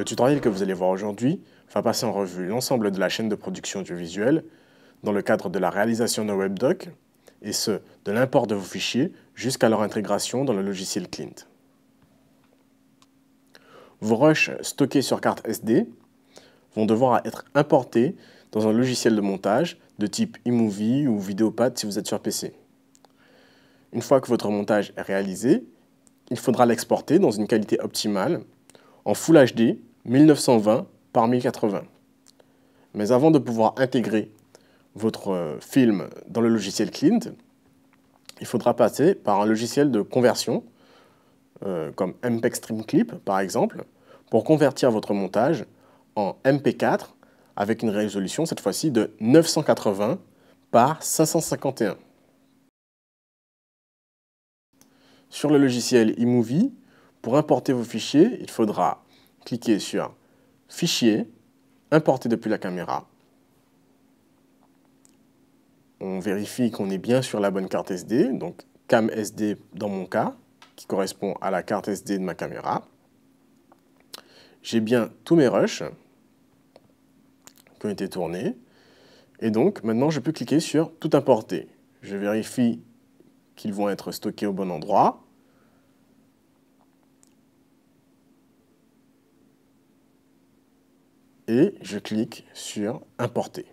Le tutoriel que vous allez voir aujourd'hui va passer en revue l'ensemble de la chaîne de production audiovisuelle dans le cadre de la réalisation d'un webdoc, et ce, de l'import de vos fichiers jusqu'à leur intégration dans le logiciel Clint. Vos rushs stockés sur carte SD vont devoir être importés dans un logiciel de montage de type eMovie ou Videopad si vous êtes sur PC. Une fois que votre montage est réalisé, il faudra l'exporter dans une qualité optimale en Full HD 1920 par 1080. Mais avant de pouvoir intégrer votre euh, film dans le logiciel Clint, il faudra passer par un logiciel de conversion, euh, comme MPEG Stream Clip par exemple, pour convertir votre montage en MP4 avec une résolution cette fois-ci de 980 par 551. Sur le logiciel eMovie, pour importer vos fichiers, il faudra cliquez sur Fichier, Importer depuis la caméra. On vérifie qu'on est bien sur la bonne carte SD, donc cam SD dans mon cas, qui correspond à la carte SD de ma caméra. J'ai bien tous mes rushs qui ont été tournés. Et donc, maintenant, je peux cliquer sur Tout importer. Je vérifie qu'ils vont être stockés au bon endroit. et je clique sur Importer.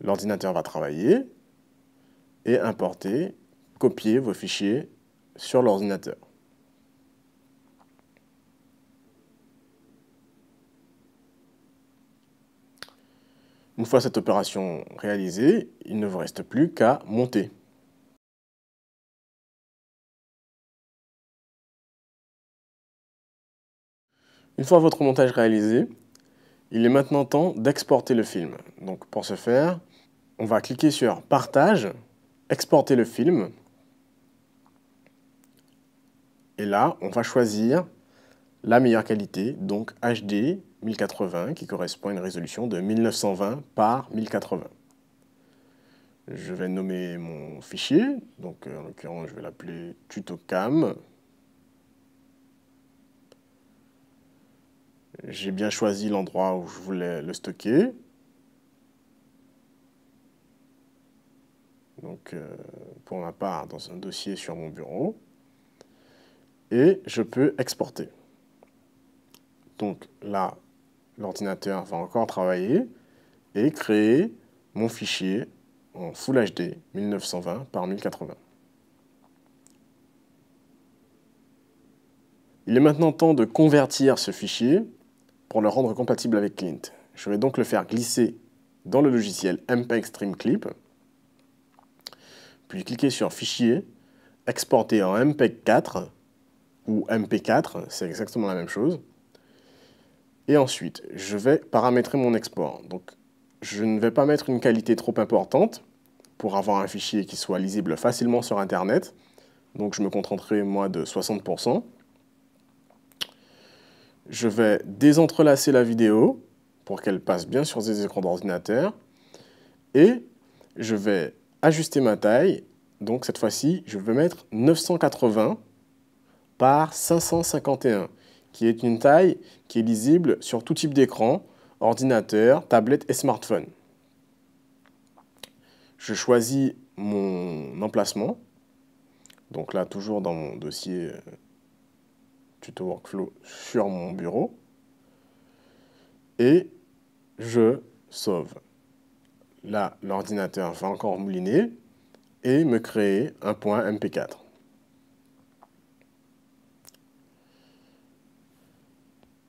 L'ordinateur va travailler et importer, copier vos fichiers sur l'ordinateur. Une fois cette opération réalisée, il ne vous reste plus qu'à monter. Une fois votre montage réalisé, il est maintenant temps d'exporter le film. Donc pour ce faire, on va cliquer sur Partage, Exporter le film. Et là, on va choisir la meilleure qualité, donc HD 1080, qui correspond à une résolution de 1920 par 1080. Je vais nommer mon fichier, donc en l'occurrence je vais l'appeler TutoCam J'ai bien choisi l'endroit où je voulais le stocker. Donc, euh, pour ma part, dans un dossier sur mon bureau. Et je peux exporter. Donc là, l'ordinateur va encore travailler et créer mon fichier en Full HD 1920 par 1080. Il est maintenant temps de convertir ce fichier pour le rendre compatible avec Clint. Je vais donc le faire glisser dans le logiciel MPEG Stream Clip, puis cliquer sur Fichier, Exporter en MPEG 4 ou MP4, c'est exactement la même chose. Et ensuite, je vais paramétrer mon export. Donc, je ne vais pas mettre une qualité trop importante pour avoir un fichier qui soit lisible facilement sur Internet. Donc, je me contenterai, moi, de 60% je vais désentrelacer la vidéo pour qu'elle passe bien sur des écrans d'ordinateur. Et je vais ajuster ma taille. Donc cette fois-ci, je vais mettre 980 par 551, qui est une taille qui est lisible sur tout type d'écran, ordinateur, tablette et smartphone. Je choisis mon emplacement. Donc là, toujours dans mon dossier euh, tuto workflow sur mon bureau et je sauve. Là, l'ordinateur va encore mouliner et me créer un point MP4.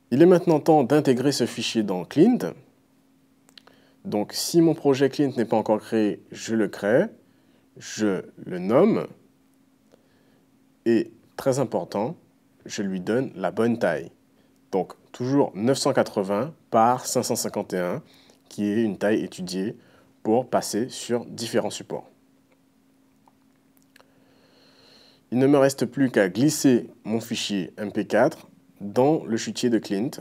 Il est maintenant temps d'intégrer ce fichier dans Clint. Donc si mon projet Clint n'est pas encore créé, je le crée, je le nomme. Et très important, je lui donne la bonne taille. Donc toujours 980 par 551, qui est une taille étudiée pour passer sur différents supports. Il ne me reste plus qu'à glisser mon fichier MP4 dans le chutier de Clint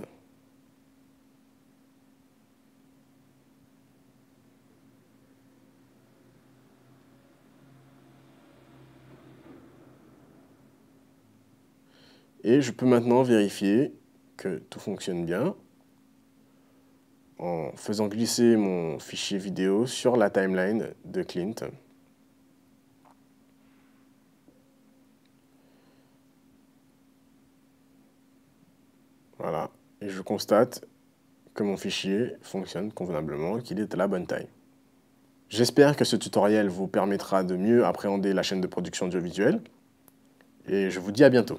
Et je peux maintenant vérifier que tout fonctionne bien en faisant glisser mon fichier vidéo sur la timeline de Clint. Voilà, et je constate que mon fichier fonctionne convenablement, qu'il est à la bonne taille. J'espère que ce tutoriel vous permettra de mieux appréhender la chaîne de production audiovisuelle, et je vous dis à bientôt.